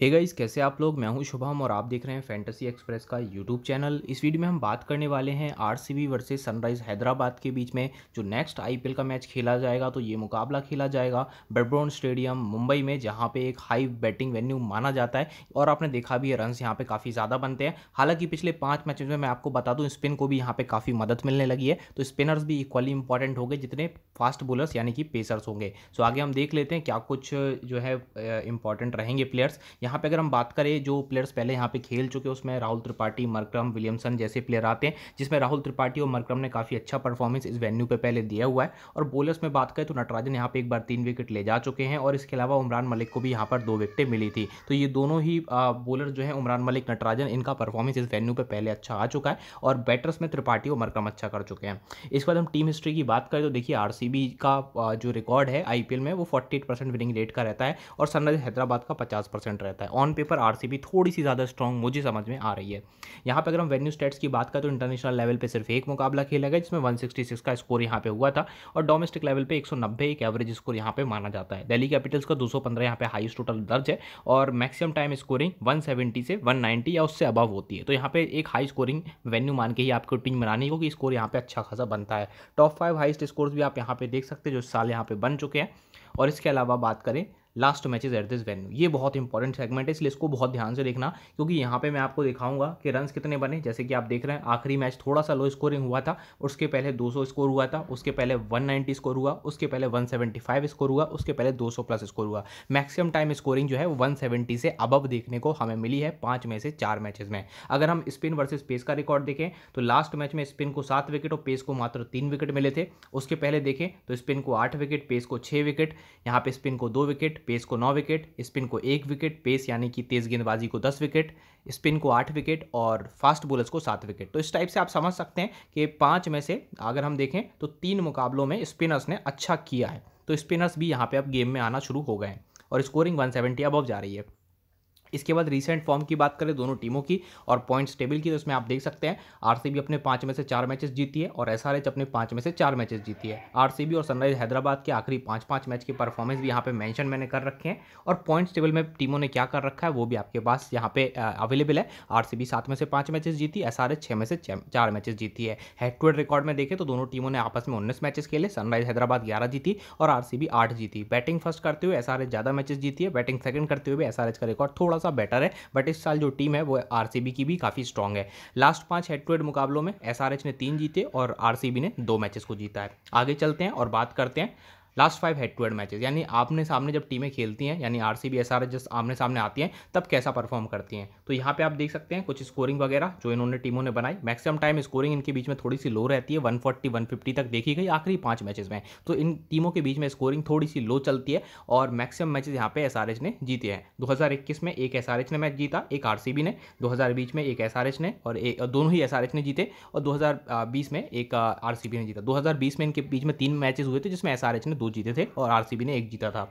hey guys कैसे आप लोग मैं हूं शुभम और आप देख रहे हैं फैंटेसी एक्सप्रेस का यूट्यूब चैनल इस वीडियो में हम बात करने वाले हैं आरसीबी वर्सेस सनराइज हैदराबाद के बीच में जो नेक्स्ट आईपीएल का मैच खेला जाएगा तो ये मुकाबला खेला जाएगा ब्रेडबोर्न स्टेडियम मुंबई में जहाँ पे एक हाई बैटिंग वेन्यू माना जाता है और आपने देखा भी है रन्स यहाँ पर काफ़ी ज़्यादा बनते हैं हालाँकि पिछले पाँच मैचेज में मैं आपको बता दूँ स्पिन को भी यहाँ पर काफ़ी मदद मिलने लगी है तो स्पिनर्स भी इक्वली इंपॉर्टेंट हो गए जितने फास्ट बोलर्स यानी कि पेसर्स होंगे सो आगे हम देख लेते हैं क्या कुछ जो है इंपॉर्टेंट रहेंगे प्लेयर्स यहाँ पे अगर हम बात करें जो प्लेयर्स पहले यहाँ पे खेल चुके उसमें राहुल त्रिपाठी मरक्रम विलियमसन जैसे प्लेयर आते हैं जिसमें राहुल त्रिपाठी और मरक्रम ने काफ़ी अच्छा परफॉर्मेंस इस वेन्यू पर पहले दिया हुआ है और बॉलर्स में बात करें तो नटराजन यहाँ पर एक बार तीन विकेट ले जा चुके हैं और इसके अलावा उमरान मलिक को भी यहाँ पर दो विकटें मिली थी तो ये दोनों ही बॉलर जो है उमरान मलिक नटराजन इनका परफॉर्मेंस इस वेन्यू पर पहले अच्छा आ चुका है और बैटर्स में त्रिपाठी और मरक्रम अच्छा कर चुके हैं इसके बाद हम टीम हिस्ट्री की बात करें तो देखिए आर का जो रिकॉर्ड है आई में वो फोर्टी विनिंग रेट का रहता है और सनराइज हैदराबाद का पचास रहता है जाता है ऑन पेपर आर थोड़ी सी ज़्यादा स्ट्रॉन्ग मुझे समझ में आ रही है यहाँ पर अगर हम वेन्यू स्टेट्स की बात करें तो इंटरनेशनल लेवल पर सिर्फ एक मुकाबला खेला गया जिसमें वन का स्कोर यहाँ पर हुआ था और डोमेस्टिक लेवल पर एक एक एवरेज स्कोर यहाँ पर माना जाता है दिल्ली कैपिटल्स का दो पंद्रह यहाँ पे हाइस्ट टोटल दर्ज है और मैक्सिमम टाइम स्कोरिंग वन से वन या उससे अबव होती है तो यहाँ पर एक हाई स्कोरिंग वेन्यू मान के ही आपको टीम बनानी होगी स्कोर यहाँ पर अच्छा खासा बनता है टॉप फाइव हाइस्ट स्कोर भी आप यहाँ पे देख सकते हैं जो इस साल यहाँ पे बन चुके हैं और इसके अलावा बात करें last matches at this venue ये बहुत इंपॉर्टेंट सेगमेंट है इसलिए इसको बहुत ध्यान से देखना क्योंकि यहाँ पे मैं आपको दिखाऊंगा कि रन कितने बने जैसे कि आप देख रहे हैं आखिरी मैच थोड़ा सा लो स्कोरिंग हुआ था उसके पहले 200 स्कोर हुआ था उसके पहले 190 स्कोर हुआ उसके पहले 175 स्कोर हुआ उसके पहले 200 प्लस स्कोर हुआ मैक्सिमम टाइम स्कोरिंग जो है वन सेवेंटी से अबव देखने को हमें मिली है पाँच में से चार मैचेज में अगर हम स्पिन वर्सेज पेस का रिकॉर्ड देखें तो लास्ट मैच में स्पिन को सात विकेट और पेस को मात्र तीन विकेट मिले थे उसके पहले देखें तो स्पिन को आठ विकेट पेस को छः विकेट यहाँ पे स्पिन को दो विकेट पेस को नौ विकेट स्पिन को एक विकेट पेस यानी कि तेज़ गेंदबाजी को दस विकेट स्पिन को आठ विकेट और फास्ट बॉलर्स को सात विकेट तो इस टाइप से आप समझ सकते हैं कि पाँच में से अगर हम देखें तो तीन मुकाबलों में स्पिनर्स ने अच्छा किया है तो स्पिनर्स भी यहाँ पर अब गेम में आना शुरू हो गए हैं और स्कोरिंग वन सेवेंटी अबव जा रही है इसके बाद रिसेंट फॉर्म की बात करें दोनों टीमों की और पॉइंट्स टेबल की तो इसमें आप देख सकते हैं आरसीबी अपने पाँच में से चार मैचेस जीती है और एसआरएच अपने पाँच में से चार मैचेस जीती है आरसीबी और सनराइज हैदराबाद के आखिरी पाँच पाँच मैच की परफॉर्मेंस भी यहाँ पे मेंशन मैंने कर रखे हैं और पॉइंट्स टेबल में टीमों ने क्या कर रखा है वो भी आपके पास यहाँ पे अवेलेबल है आर सात में से पाँच मैचेस जीती एस आर में से चार मैचेस जीती है हेड टू हेड रिकॉर्ड में देखें तो दोनों टीमों ने आपस में उन्नीस मैचेस खेले सनराइज हैदराबाद ग्यारह जीती और आर सी जीती बैटिंग फर्स्ट करते हुए एस ज़्यादा मैचेस जीती है बैटिंग सेकंड करते हुए एस का रिकॉर्ड थोड़ा थोड़ा सा बेटर है बट इस साल जो टीम है वो आर की भी काफ़ी स्ट्रॉग है लास्ट पाँच हेड टू हेड मुकाबलों में एस ने तीन जीते और आर ने दो मैचेस को जीता है आगे चलते हैं और बात करते हैं last five head to head matches यानी आपने सामने जब टीमें खेलती हैं यानी आर सी बी एस जब आमने सामने आती हैं तब कैसा परफॉर्म करती हैं तो यहाँ पे आप देख सकते हैं कुछ स्कोरिंग वगैरह जो इन्होंने टीमों ने बनाई मैक्सिमम टाइम स्कोरिंग इनके बीच में थोड़ी सी लो रहती है वन फोर्टी तक देखी गई आखिरी पाँच मैचेज में तो इन टीमों के बीच में स्कोरिंग थोड़ी सी लो चलती है और मैक्सिमम मैचेज यहाँ पे एस ने जीते हैं दो में एक एस ने मैच जीता एक आर ने दो बीच में एक एस ने और दोनों ही एस ने जीते और दो में एक आर ने जीता दो में इनके बीच में तीन मैचेज हुए थे जिसमें एस ने दो जीते थे और आरसीबी ने एक जीता था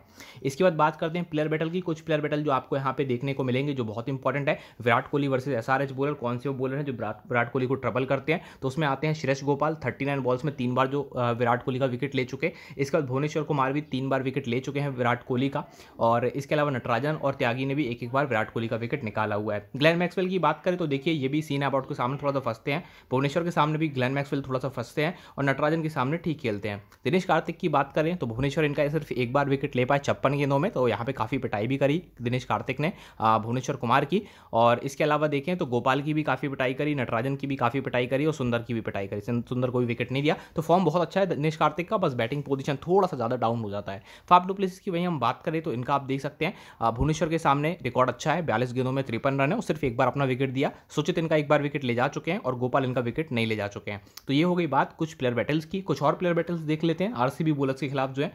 इसके बाद बात करते हैं प्लेयर बैटल की कुछ प्लेयर बैटल जो आपको यहाँ पे देखने को मिलेंगे जो बहुत इंपॉर्टेंट है Virat Kohli versus S R bowler कौन से वो बॉलर हैं जो विराट कोहली को ट्रबल करते हैं तो उसमें आते हैं Shreyas Gopal thirty nine balls में तीन बार जो विराट कोहली का विकेट ले चुके इसके बाद भुवनेश्वर कुमार भी तीन बार विकेट ले चुके हैं विराट कोहली का और इसके अलावा नटराजन और त्यागी ने भी एक एक बार विराट कोहली का विकेट निकाला हुआ है ग्लैन मैक्सवेल की बात करें तो देखिए ये भी सीन अबाउट के सामने थोड़ा सा फंसते हैं भुवनेश्वर के सामने भी ग्लैन मैक्सवेल थोड़ा सा फंसते हैं और नटराजन के सामने ठीक खेलते हैं दिनेश कार्तिक की बात करें तो भुवनेश्वर इनका सिर्फ एक बार विकेट ले पाए छप्पन गेंदों में तो यहाँ पे काफ़ी पिटाई भी करी दिनेश कार्तिक ने भुवनेश्वर कुमार की और इसके अलावा देखें तो गोपाल की भी काफ़ी पिटाई करी नटराजन की भी काफ़ी पिटाई करी और सुंदर की भी पिटाई करी सुंदर को भी विकेट नहीं दिया तो फॉर्म बहुत अच्छा है दिनेश कार्तिक का बस बैटिंग पोजिशन थोड़ा सा ज़्यादा डाउन हो जाता है फाफ प्लेस की वहीं हम बात करें तो इनका आप देख सकते हैं भुवनेश्वर के सामने रिकॉर्ड अच्छा है बयालीस गेंदों में तिरपन रन है और सिर्फ एक बार अपना विकेट दिया सुचित इनका एक बार विकेट ले जा चुके हैं और गोपाल इनका विकेट नहीं ले जा चुके हैं तो ये हो गई बात कुछ प्लेयर बैटल्स की कुछ और प्लेयर बैटल्स देख लेते हैं आरसीबी बुलक्स के खिलाफ आप जो है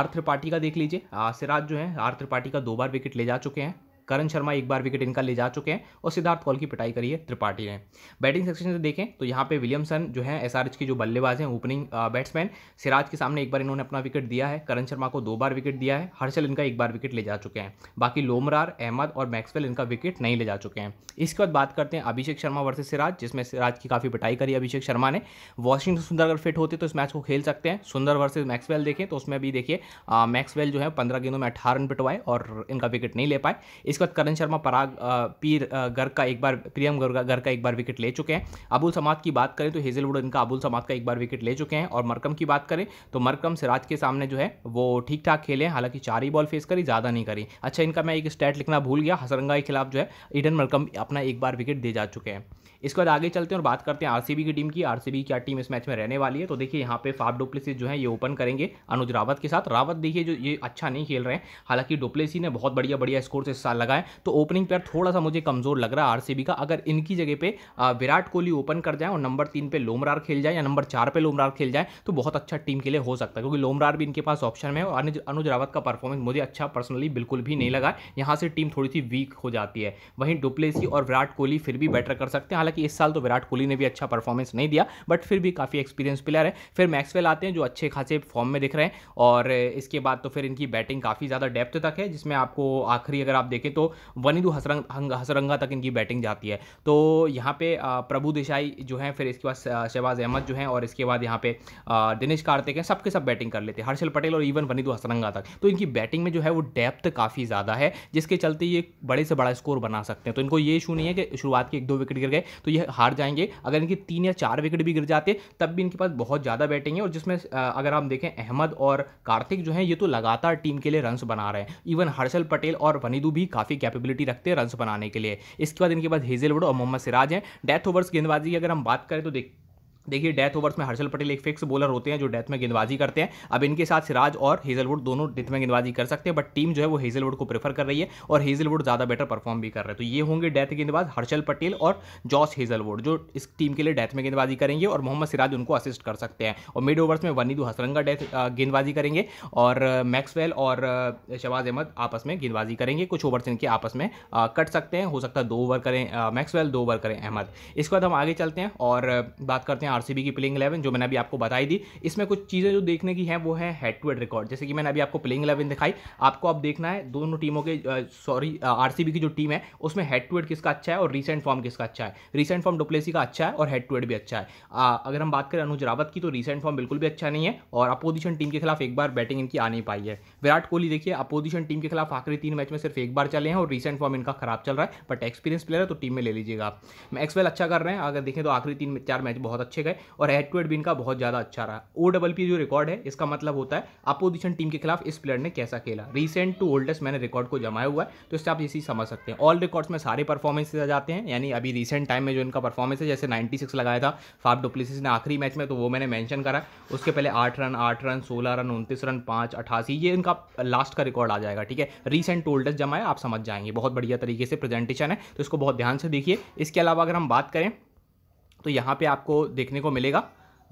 आर्थ त्रिपाठी का देख लीजिए सिराज जो है आर्थ त्रिपाठी का दो बार विकेट ले जा चुके हैं करण शर्मा एक बार विकेट इनका ले जा चुके हैं और सिद्धार्थ कौल की पिटाई करी है त्रिपाठी ने बैटिंग सेक्शन से देखें तो यहाँ पे विलियमसन जो है एसआरएच की जो बल्लेबाज हैं ओपनिंग बैट्समैन सिराज के सामने एक बार इन्होंने अपना विकेट दिया है करण शर्मा को दो बार विकेट दिया है हर्षल इनका एक बार विकेट ले जा चुके हैं बाकी लोमरार अहमद और मैक्सवेल इनका विकेट नहीं ले जा चुके हैं इसके बाद बात करते हैं अभिषेक शर्मा वर्सेज सिराज जिसमें सिराज की काफ़ी पिटाई करी अभिषेक शर्मा ने वॉशिंगटन सुंदर अगर फिट होते तो इस मैच को खेल सकते हैं सुंदर वर्सेज मैक्सवेल देखें तो उसमें भी देखिए मैक्सवेल जो है पंद्रह गेंदों में अठारह रन पिटवाए और इनका विकेट नहीं ले पाए इसके बाद करण शर्मा पराग पीर गर्ग का एक बार प्रियम गर्ग का एक बार विकेट ले चुके हैं अबुल समाद की बात करें तो हेजलवुड इनका अबुल समाद का एक बार विकेट ले चुके हैं और मरकम की बात करें तो मरकम सिराज के सामने जो है वो ठीक ठाक खेले हालांकि चार ही बॉल फेस करी ज़्यादा नहीं करी अच्छा इनका मैं एक स्टैट लिखना भूल गया हसरंगा के खिलाफ जो है ईडन मरकम अपना एक बार विकेट दे जा चुके हैं इसके बाद आगे चलते हैं और बात करते हैं आरसीबी की टीम की आरसीबी क्या टीम इस मैच में रहने वाली है तो देखिए यहाँ पे फाफ डोप्लेसी जो है ये ओपन करेंगे अनुज रावत के साथ रावत देखिए जो ये अच्छा नहीं खेल रहे हैं हालांकि डोप्लेसी ने बहुत बढ़िया बढ़िया स्कोर से साल लगाए तो ओपनिंग पर थोड़ा सा मुझे कमजोर लग रहा है आरसीबी का अगर इनकी जगह पे विराट कोहली ओपन कर जाए और नंबर तीन पे लोमरार खेल जाए या नंबर चार पर लोमरार खेल जाए तो बहुत अच्छा टीम के लिए हो सकता है क्योंकि लोमरार भी इनके पास ऑप्शन में है और अनुज अनुज रावत का परफॉर्मेंस मुझे अच्छा पर्सनली बिल्कुल भी नहीं लगा यहाँ से टीम थोड़ी सी वीक हो जाती है वहीं डुप्लेसी और विराट कोहली फिर भी बेटर कर सकते हैं हालांकि हालांकि इस साल तो विराट कोहली ने भी अच्छा परफॉर्मेंस नहीं दिया बट फिर भी काफ़ी एक्सपीरियंस प्लेयर है फिर मैक्सवेल आते हैं जो अच्छे खासे फॉर्म में दिख रहे हैं और इसके बाद तो फिर इनकी बैटिंग काफ़ी ज़्यादा डेप्थ तक है जिसमें आपको आखिरी अगर आप देखें तो वनीदू हसरंग हसरंगा तक इनकी बैटिंग जाती है तो यहाँ पे प्रभु देसाई जो हैं फिर इसके बाद शहबाज अहमद जो हैं और इसके बाद यहाँ पे दिनेश कार्तिक हैं सबके सब बैटिंग कर लेते हैं हर्षल पटेल और इवन वनीदू हसरंगा तक तो इनकी बैटिंग में जो है वो डेप्थ काफ़ी ज़्यादा है जिसके चलते ये बड़े से बड़ा स्कोर बना सकते हैं तो इनको ये इशू नहीं है कि शुरुआत के एक दो विकेट गिर गए तो ये हार जाएंगे अगर इनके तीन या चार विकेट भी गिर जाते तब भी इनके पास बहुत ज़्यादा बैटिंग है और जिसमें अगर हम देखें अहमद और कार्तिक जो हैं ये तो लगातार टीम के लिए रन्स बना रहे हैं इवन हर्षल पटेल और वनीदू भी काफ़ी कैपेबिलिटी रखते हैं रन्स बनाने के लिए इसके बाद इनके पास हेजलवुड और मोहम्मद सिराज हैं डेथ ओवर्स गेंदबाजी की अगर हम बात करें तो देख देखिए डेथ ओवर्स में हर्षल पटेल एक फिक्स बॉलर होते हैं जो डेथ में गेंदबाजी करते हैं अब इनके साथ सिराज और हेजलवुड दोनों डेथ में गेंदबाजी कर सकते हैं बट टीम जो है वो हेजलवुड को प्रेफर कर रही है और हेजलवुड ज़्यादा बेटर परफॉर्म भी कर रहे हैं तो ये होंगे डेथ गेंदबाज हर्षल पटेल और जॉस हेजलवुड जो इस टीम के लिए डेथ में गेंदबाजी करेंगे और मोहम्मद सिराज उनको असिस्ट कर सकते हैं और मिड ओवर्स में वनीदू हसरंगा डेथ गेंदबाजी करेंगे और मैक्सवेल और शहबाज अहमद आपस में गेंदबाजी करेंगे कुछ ओवर्स इनके आपस में कट सकते हैं हो सकता है दो ओवर करें मैक्सवेल दो ओवर करें अहमद इसके बाद हम आगे चलते हैं और बात करते हैं आरसीबी की प्लेइंग इलेवन जो मैंने अभी आपको बताई दी इसमें कुछ चीज़ें जो देखने की हैं वो है हेड टू हेड रिकॉर्ड जैसे कि मैंने अभी आपको प्लेइंग इलेवन दिखाई आपको अब देखना है दोनों टीमों के सॉरी आरसीबी की जो टीम है उसमें हेड टू हेड किसका अच्छा है और रिसेंट फॉर्म किसका अच्छा है रिसेंट फॉर्म डुप्लेसी का अच्छा है और हेड टू हेड भी अच्छा है अगर हम बात करें अनुज रावत की तो रिसेंट फॉर्म बिल्कुल भी अच्छा नहीं है और अपोजिशन टीम के खिलाफ एक बार बैटिंग इनकी आ नहीं पाई है विराट कोहली देखिए अपोजिशन टीम के खिलाफ आखिरी तीन मैच में सिर्फ एक बार चले हैं और रिसेंट फॉर्म इनका खराब चल रहा है बट एक्सपीरियंस प्लेयर है तो टीम में ले लीजिएगा आप मैक्सवेल अच्छा कर रहे हैं अगर देखें तो आखिरी तीन चार मैच बहुत अच्छे गए और हेड टू हेड भी इनका बहुत ज़्यादा अच्छा रहा ओ डबल पी जो रिकॉर्ड है इसका मतलब होता है अपोजिशन टीम के खिलाफ इस प्लेयर ने कैसा खेला रिसेंट टू ओल्डेस्ट मैंने रिकॉर्ड को जमाया हुआ है तो इससे आप इसी समझ सकते हैं ऑल रिकॉर्ड्स में सारे परफॉर्मेंसेज आ जाते हैं यानी अभी रिसेंट टाइम में जो इनका परफॉर्मेंस है जैसे नाइन्टी लगाया था फाफ डुप्लीसिस ने आखिरी मैच में तो वो मैंने मैंशन करा उसके पहले आठ रन आठ रन सोलह रन उनतीस रन पाँच अठासी ये इनका लास्ट का रिकॉर्ड आ जाएगा ठीक है रिसेंट ओल्डेस्ट जमाया आप समझ जाएंगे बहुत बढ़िया तरीके से प्रेजेंटेशन है तो इसको बहुत ध्यान से देखिए इसके अलावा अगर हम बात करें तो यहाँ पे आपको देखने को मिलेगा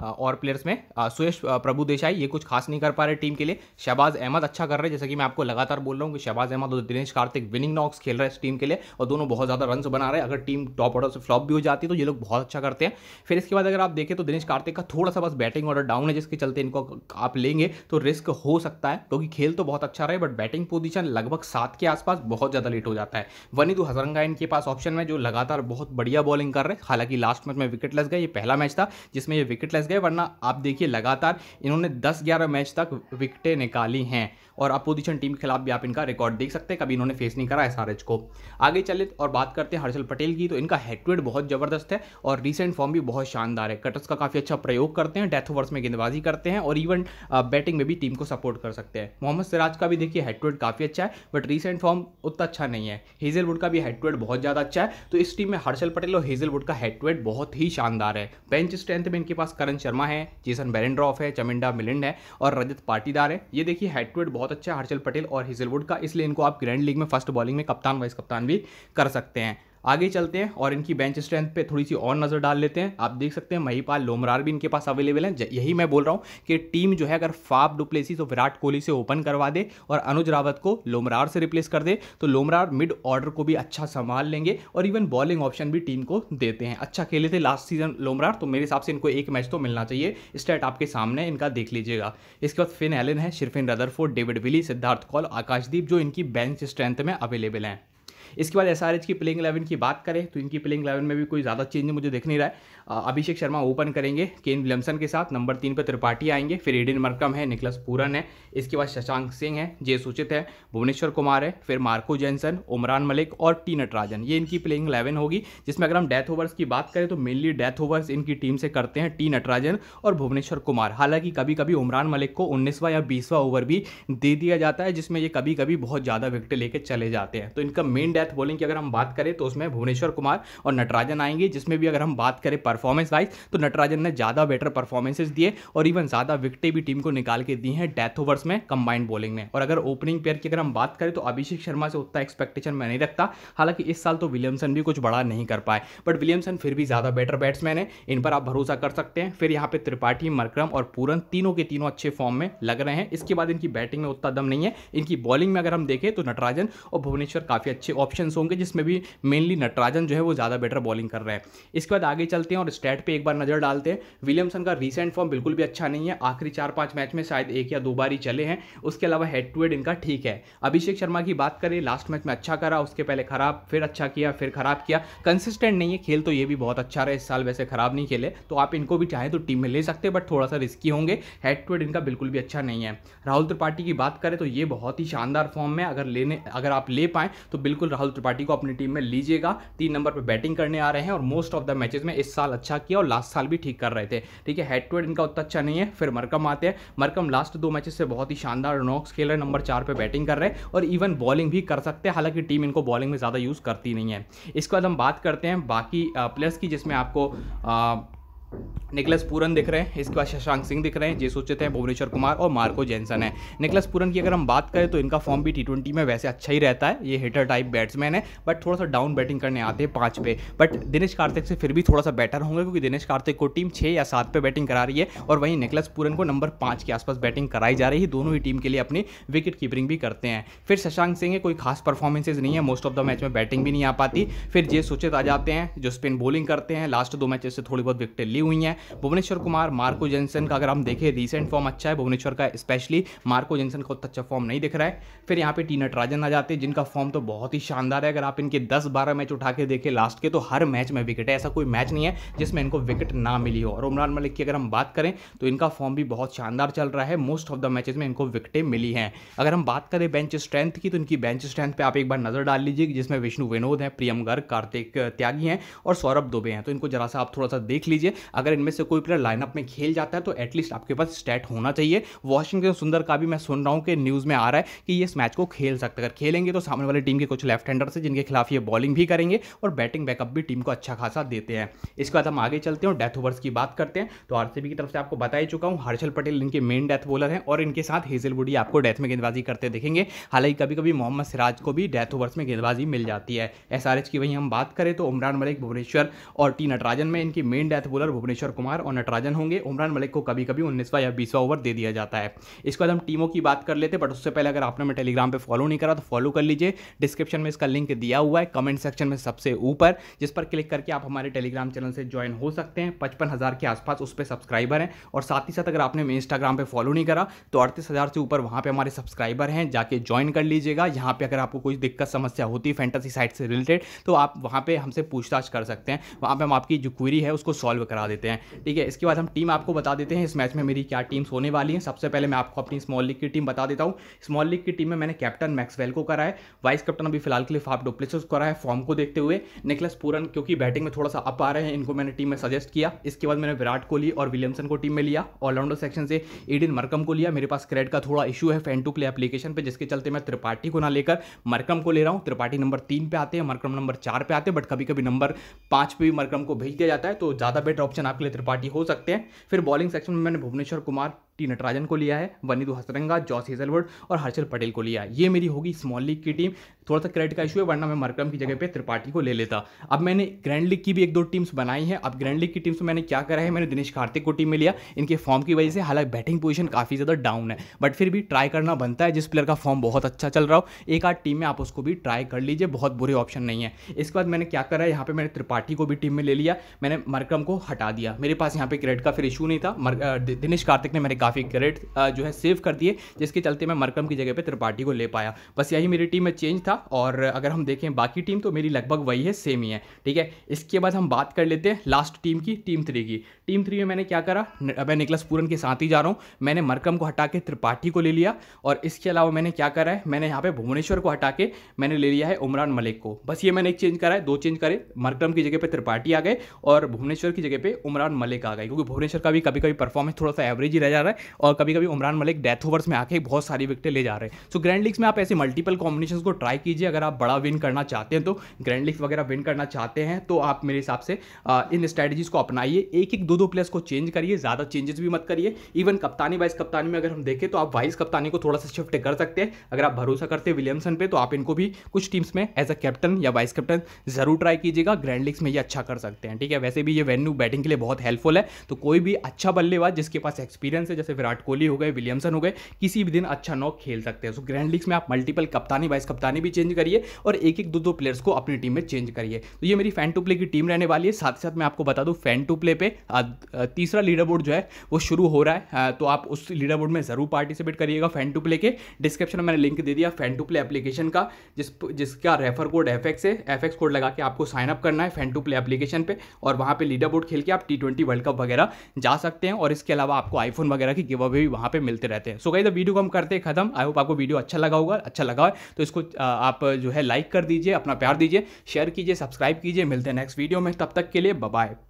और प्लेयर्स में सुयश प्रभु देसाई ये कुछ खास नहीं कर पा रहे टीम के लिए शहबाज अहमद अच्छा कर रहे हैं जैसे कि मैं आपको लगातार बोल रहा हूँ कि शहबाज अहमद और दिनेश कार्तिक विनिंग नॉक्स खेल रहे हैं इस टीम के लिए और दोनों बहुत ज़्यादा रन बना रहे हैं अगर टीम टॉप ऑर्डर से फ्लॉप भी हो जाती है तो ये लोग बहुत अच्छा करते हैं फिर इसके बाद अगर आप देखें तो दिनेश कार्तिक का थोड़ा सा बस बैटिंग ऑर्डर डाउन है जिसके चलते इनको आप लेंगे तो रिस्क हो सकता है क्योंकि खेल तो बहुत अच्छा रहे बट बैटिंग पोजीशन लगभग सात के आसपास बहुत ज़्यादा लेट हो जाता है तो हजरंगा इनके पास ऑप्शन में जो लगातार बहुत बढ़िया बॉलिंग कर रहे हैं हालांकि लास्ट मैच में विकेट लस गए ये पहला मैच था जिसमें ये विकेट लस गए वरना आप देखिए लगातार इन्होंने 10-11 मैच तक विकटें निकाली हैं और अपोजिशन टीम के खिलाफ भी आप इनका रिकॉर्ड देख सकते हैं कभी इन्होंने फेस नहीं करा एस को आगे चले और बात करते हैं हर्षल पटेल की तो इनका हेटवेट बहुत ज़बरदस्त है और रिसेंट फॉर्म भी बहुत शानदार है कटर्स का काफ़ी अच्छा प्रयोग करते हैं डेथ ओवर्स में गेंदबाजी करते हैं और इवन बैटिंग में भी टीम को सपोर्ट कर सकते हैं मोहम्मद सिराज का भी देखिए हेटवेट काफ़ी अच्छा है बट रिसेंट फॉर्म उतना अच्छा नहीं है हेजलवुड का भी हेटवेट बहुत ज़्यादा अच्छा है तो इस टीम में हर्षल पटेल और हेजलवुड का हेटवेट बहुत ही शानदार है बेंच स्ट्रेंथ में इनके पास करण शर्मा है जेसन बैरेंड्रॉफ है चमिंडा मिलिंड है और रजत पाटीदार है ये देखिए हेड टू हेड बहुत अच्छा हर्षल पटेल और हिजलवुड का इसलिए इनको आप ग्रैंड लीग में फर्स्ट बॉलिंग में कप्तान वाइस कप्तान भी कर सकते हैं आगे चलते हैं और इनकी बेंच स्ट्रेंथ पे थोड़ी सी और नज़र डाल लेते हैं आप देख सकते हैं महिपाल लोमरार भी इनके पास अवेलेबल हैं यही मैं बोल रहा हूँ कि टीम जो है अगर फाफ डुप्लेसी तो विराट कोहली से ओपन करवा दे और अनुज रावत को लोमरार से रिप्लेस कर दे तो लोमरार मिड ऑर्डर को भी अच्छा संभाल लेंगे और इवन बॉलिंग ऑप्शन भी टीम को देते हैं अच्छा खेले थे लास्ट सीजन लोमरार तो मेरे हिसाब से इनको एक मैच तो मिलना चाहिए स्टेट आपके सामने इनका देख लीजिएगा इसके बाद फिन एलन है Sherfane Rutherford David Willey Siddharth Kaul Akashdeep जो इनकी बेंच स्ट्रेंथ में अवेलेबल हैं इसके बाद एस की प्लेइंग इलेवन की बात करें तो इनकी प्लेइंग इलेवन में भी कोई ज़्यादा चेंज मुझे दिख नहीं रहा है अभिषेक शर्मा ओपन करेंगे केन विलियमसन के साथ नंबर तीन पर त्रिपाठी आएंगे फिर एडिन मरकम है निकलस पूरन है इसके बाद शशांक सिंह है जय सूचित है भुवनेश्वर कुमार है फिर मार्को जैनसन उमरान मलिक और टी नटराजन ये इनकी प्लेइंग इलेवन होगी जिसमें अगर हम डेथ ओवर्स की बात करें तो मेनली डेथ ओवर्स इनकी टीम से करते हैं टी नटराजन और भुवनेश्वर कुमार हालांकि कभी कभी उमरान मलिक को उन्नीसवा या बीसवा ओवर भी दे दिया जाता है जिसमें ये कभी कभी बहुत ज़्यादा विकेट लेके चले जाते हैं तो इनका मेन डेथ बॉलिंग की अगर हम बात करें तो उसमें भुवनेश्वर कुमार और नटराजन आएंगे जिसमें भी अगर हम बात करें परफॉर्मेंस वाइज तो नटराजन ने ज़्यादा बेटर परफॉर्मेंसेज दिए और इवन ज़्यादा विकटें भी टीम को निकाल के दी हैं डेथ ओवर्स में कंबाइंड बॉलिंग में और अगर ओपनिंग पेयर की अगर हम बात करें तो अभिषेक शर्मा से उतना एक्सपेक्टेशन मैं नहीं रखता हालांकि इस साल तो विलियमसन भी कुछ बड़ा नहीं कर पाए बट विलियमसन फिर भी ज़्यादा बेटर बैट्समैन है इन पर आप भरोसा कर सकते हैं फिर यहाँ पे त्रिपाठी मरक्रम और पूरन तीनों के तीनों अच्छे फॉर्म में लग रहे हैं इसके बाद इनकी बैटिंग में उतना दम नहीं है इनकी बॉलिंग में अगर हम देखें तो नटराजन और भुवनेश्वर काफ़ी अच्छे ऑप्शन होंगे जिसमें भी मेनली नटराजन जो है वो ज़्यादा बेटर बॉलिंग कर रहे हैं इसके बाद आगे चलते हैं और स्टैट पर एक बार नज़र डालते हैं विलियमसन का रिसेंट फॉर्म बिल्कुल भी अच्छा नहीं है आखिरी चार पाँच मैच में शायद एक या दो बार ही चले हैं उसके अलावा हेड टू हेड इनका ठीक है अभिषेक शर्मा की बात करें लास्ट मैच में अच्छा करा उसके पहले खराब फिर अच्छा किया फिर खराब किया कंसिस्टेंट नहीं है खेल तो ये भी बहुत अच्छा रहा इस साल वैसे खराब नहीं खेले तो आप इनको भी चाहें तो टीम में ले सकते हैं बट थोड़ा सा रिस्की होंगे हेड टू हेड इनका बिल्कुल भी अच्छा नहीं है राहुल त्रिपाठी की बात करें तो ये बहुत ही शानदार फॉर्म में अगर लेने अगर आप ले पाएं तो बिल्कुल राहुल त्रिपाठी को अपनी टीम में लीजिएगा तीन नंबर पर बैटिंग करने आ रहे हैं और मोस्ट ऑफ द मैचेस में इस साल अच्छा किया और लास्ट साल भी ठीक कर रहे थे ठीक है हेड टू हेड इनका उतना अच्छा नहीं है फिर मरकम आते हैं मरकम लास्ट दो मैचेस से बहुत ही शानदार नॉक्स खेल रहे हैं नंबर चार पर बैटिंग कर रहे हैं और इवन बॉलिंग भी कर सकते हैं हालांकि टीम इनको बॉलिंग में ज़्यादा यूज़ करती नहीं है इसके बाद हम बात करते हैं बाकी प्लेयर्स की जिसमें आपको निकलस पूरन दिख रहे हैं इसके बाद शशांक सिंह दिख रहे हैं जेसुचित हैं भुवनेश्वर कुमार और मार्को जैनसन है निकलस पूरन की अगर हम बात करें तो इनका फॉर्म भी टी ट्वेंटी में वैसे अच्छा ही रहता है ये हिटर टाइप बैट्समैन है बट थोड़ा सा डाउन बैटिंग करने आते हैं पाँच पे बट दिनेश कार्तिक से फिर भी थोड़ा सा बेटर होंगे क्योंकि दिनेश कार्तिक को टीम छः या सात पे बैटिंग करा रही है और वहीं निकलस पूरन को नंबर पाँच के आसपास बैटिंग कराई जा रही है दोनों ही टीम के लिए अपनी विकेट कीपिंग भी करते हैं फिर शशांक सिंह है कोई खास परफॉर्मेंसेज नहीं है मोस्ट ऑफ द मैच में बैटिंग भी नहीं आ पाती फिर जे सुचित आ जाते हैं जो स्पिन बॉलिंग करते हैं लास्ट दो मैचेस से थोड़ी बहुत विकेटें ली लगी हुई हैं भुवनेश्वर कुमार मार्को जेंसन का अगर हम देखें रिसेंट फॉर्म अच्छा है भुवनेश्वर का स्पेशली मार्को जेंसन का उतना अच्छा फॉर्म नहीं दिख रहा है फिर यहाँ पे टी नटराजन आ जाते हैं जिनका फॉर्म तो बहुत ही शानदार है अगर आप इनके दस बारह मैच उठा के देखें लास्ट के तो हर मैच में विकेट है ऐसा कोई मैच नहीं है जिसमें इनको विकेट ना मिली हो और उमरान मलिक की अगर हम बात करें तो इनका फॉर्म भी बहुत शानदार चल रहा है मोस्ट ऑफ द मैच में इनको विकटें मिली हैं अगर हम बात करें बेंच स्ट्रेंथ की तो इनकी बेंच स्ट्रेंथ पर आप एक बार नजर डाल लीजिए जिसमें विष्णु विनोद हैं प्रियम गर्ग कार्तिक त्यागी हैं और सौरभ दुबे हैं तो इनको जरा सा आप थोड़ा सा देख लीजिए अगर इनमें से कोई प्लेयर लाइनअप में खेल जाता है तो एटलीस्ट आपके पास स्टैट होना चाहिए वॉशिंगटन सुंदर का भी मैं सुन रहा हूँ कि न्यूज़ में आ रहा है कि ये इस मैच को खेल सकते अगर खेलेंगे तो सामने वाली टीम के कुछ लेफ्ट हैंडर्स हैं जिनके खिलाफ ये बॉलिंग भी करेंगे और बैटिंग बैकअप भी टीम को अच्छा खासा देते हैं इसके बाद हम आगे चलते हैं और डेथ ओवर्स की बात करते हैं तो आरसीबी की तरफ से आपको बता ही चुका हूँ हर्षल पटेल इनके मेन डेथ बॉलर हैं और इनके साथ हेजल बुडी आपको डेथ में गेंदबाजी करते देखेंगे हालांकि कभी कभी मोहम्मद सिराज को भी डेथ ओवर्स में गेंदबाजी मिल जाती है एस की वहीं हम बात करें तो उमरान मलिक भुवनेश्वर और टी नटराजन में इनकी main death bowler Bhuvneshwar Kumar और नटराजन होंगे उमरान मलिक को कभी कभी उन्नीसवा या बीसवा ओवर दे दिया जाता है इसके बाद हम टीमों की बात कर लेते हैं बट उससे पहले अगर आपने हमें टेलीग्राम पर फॉलो नहीं करा तो फॉलो कर लीजिए डिस्क्रिप्शन में इसका लिंक दिया हुआ है कमेंट सेक्शन में सबसे ऊपर जिस पर क्लिक करके आप हमारे टेलीग्राम चैनल से ज्वाइन हो सकते हैं पचपन हज़ार के आसपास उस पर सब्सक्राइबर हैं और साथ ही साथ अगर आपने इंस्टाग्राम पर फॉलो नहीं करा तो अड़तीस हज़ार से ऊपर वहाँ पर हमारे सब्सक्राइबर हैं जाके ज्वाइन कर लीजिएगा यहाँ पर अगर आपको कोई दिक्कत समस्या होती है फैंटेसी साइट से रिलेटेड तो आप वहाँ पर हमसे पूछताछ कर सकते हैं वहाँ पर हम आपकी जो क्वेरी है उसको सॉल्व करा देते हैं ठीक है इसके बाद हम टीम आपको बता देते हैं इस मैच में मेरी क्या टीम्स होने वाली हैं सबसे पहले मैं आपको अपनी स्मॉल लीग की टीम बता देता हूँ स्मॉल लीग की टीम में मैंने कैप्टन मैक्सवेल को करा है वाइस कैप्टन अभी फिलहाल के लिए फाफ डोप्लेस करा है फॉर्म को देखते हुए निकलस पूरन क्योंकि बैटिंग में थोड़ा सा अप आ रहे हैं इनको मैंने टीम में सजेस्ट किया इसके बाद मैंने विराट कोहली और विलियमसन को टीम में लिया ऑलराउंडर सेक्शन से एडिन मरकम को लिया मेरे पास क्रेड का थोड़ा इशू है फैन टू प्ले एप्लीकेशन पर जिसके चलते मैं त्रिपाठी को ना लेकर मरकम को ले रहा हूँ त्रिपाठी नंबर तीन पे आते हैं मरकम नंबर चार पे आते हैं बट कभी कभी नंबर पाँच पे भी मरकम को भेज दिया जाता है तो ज़्यादा बेटर ऑप्शन आपके लिए त्रिपाठी हो सकते हैं फिर बॉलिंग सेक्शन में मैंने भुवनेश्वर कुमार टी नटराजन को लिया है वनिधु हसरंगा जॉस हेजलवुड और हर्षल पटेल को लिया है ये मेरी होगी स्मॉल लीग की टीम थोड़ा सा क्रेडिट का इशू है वरना मैं मरक्रम की जगह पे त्रिपाठी को ले लेता अब मैंने ग्रैंड लीग की भी एक दो टीम्स बनाई हैं अब ग्रैंड लीग की टीम्स में मैंने क्या करा है मैंने दिनेश कार्तिक को टीम में लिया इनके फॉर्म की वजह से हालांकि बैटिंग पोजिशन काफ़ी ज़्यादा डाउन है बट फिर भी ट्राई करना बनता है जिस प्लेयर का फॉर्म बहुत अच्छा चल रहा हो एक आध टीम में आप उसको भी ट्राई कर लीजिए बहुत बुरे ऑप्शन नहीं है इसके बाद मैंने क्या करा है यहाँ पर मैंने त्रिपाठी को भी टीम में ले लिया मैंने मरक्रम को हटा दिया मेरे पास यहाँ पे क्रेडिट का फिर इशू नहीं था दिनेश कार्तिक ने मैंने काफ़ी क्रेडिट जो है सेव कर दिए जिसके चलते मैं मरकम की जगह पर त्रिपाठी को ले पाया बस यही मेरी टीम में चेंज था और अगर हम देखें बाकी टीम तो मेरी लगभग वही है सेम ही है ठीक है इसके बाद हम बात कर लेते हैं लास्ट टीम की टीम थ्री की टीम थ्री में मैंने क्या करा मैं निकलस पूरन के साथ ही जा रहा हूँ मैंने मरकम को हटा के त्रिपाठी को ले लिया और इसके अलावा मैंने क्या करा है मैंने यहाँ पे भुवनेश्वर को हटा के मैंने ले लिया है उमरान मलिक को बस ये मैंने एक चेंज करा है दो चेंज करे मरकम की जगह पे त्रिपाठी आ गए और भुवनेश्वर की जगह पे उमरान मलिक आ गए क्योंकि भुवनेश्वर का भी कभी कभी परफॉर्मेंस थोड़ा सा एवरेज ही रह जा रहा है रहा है और कभी कभी उमरान मलिक डेथ ओवर्स में आके बहुत सारी विकटें ले जा रहे हैं सो ग्रैंड लीग्स में आप ऐसे मल्टीपल कॉम्बिनेशन को ट्राई कीजिए अगर आप बड़ा विन करना चाहते हैं तो ग्रैंड लीग्स वगैरह विन करना चाहते हैं तो आप मेरे हिसाब से इन स्ट्रैटेजीज को अपनाइए एक एक दो दो प्लेयर्स को चेंज करिए ज़्यादा चेंजेस भी मत करिए इवन कप्तानी वाइस कप्तानी में अगर हम देखें तो आप वाइस कप्तानी को थोड़ा सा शिफ्ट कर सकते हैं अगर आप भरोसा करते हैं विलियमसन पे तो आप इनको भी कुछ टीम्स में एज अ कैप्टन या वाइस कैप्टन जरूर ट्राई कीजिएगा ग्रैंड लीग्स में ये अच्छा कर सकते हैं ठीक है वैसे भी ये वेन्यू बैटिंग के लिए बहुत हेल्पफुल है तो कोई भी अच्छा बल्लेबाज जिसके पास एक्सपीरियंस है जैसे विराट कोहली हो गए विलियमसन हो गए किसी भी दिन अच्छा नॉक खेल सकते हैं सो ग्रैंड लीग्स में आप मल्टीपल कप्तानी वाइस कप्तानी भी चेंज करिए और एक एक दो दो प्लेयर्स को अपनी टीम में चेंज करिए तो ये मेरी फैन टू प्ले की टीम रहने वाली है साथ ही साथ मैं आपको बता दूँ फैन टू प्ले पे तीसरा लीडर बोर्ड जो है वो शुरू हो रहा है तो आप उस लीडर बोर्ड में ज़रूर पार्टिसिपेट करिएगा फैन टू प्ले के डिस्क्रिप्शन में मैंने लिंक दे दिया फैन टू प्ले एप्लीकेशन का जिस जिसका रेफर कोड एफ एक्स है एफ एक्स कोड लगा के आपको साइन अप करना है फैन टू प्ले एप्लीकेशन पर और वहाँ पर लीडर बोर्ड खेल के आप टी ट्वेंटी वर्ल्ड कप वगैरह जा सकते हैं और इसके अलावा आपको आईफोन वगैरह तरह के गिव अवे भी वहाँ पे मिलते रहते हैं सो गई तो वीडियो को हम करते हैं खत्म आई होप आपको वीडियो अच्छा लगा होगा अच्छा लगा है तो इसको आप जो है लाइक कर दीजिए अपना प्यार दीजिए शेयर कीजिए सब्सक्राइब कीजिए मिलते हैं नेक्स्ट वीडियो में तब तक के लिए बाय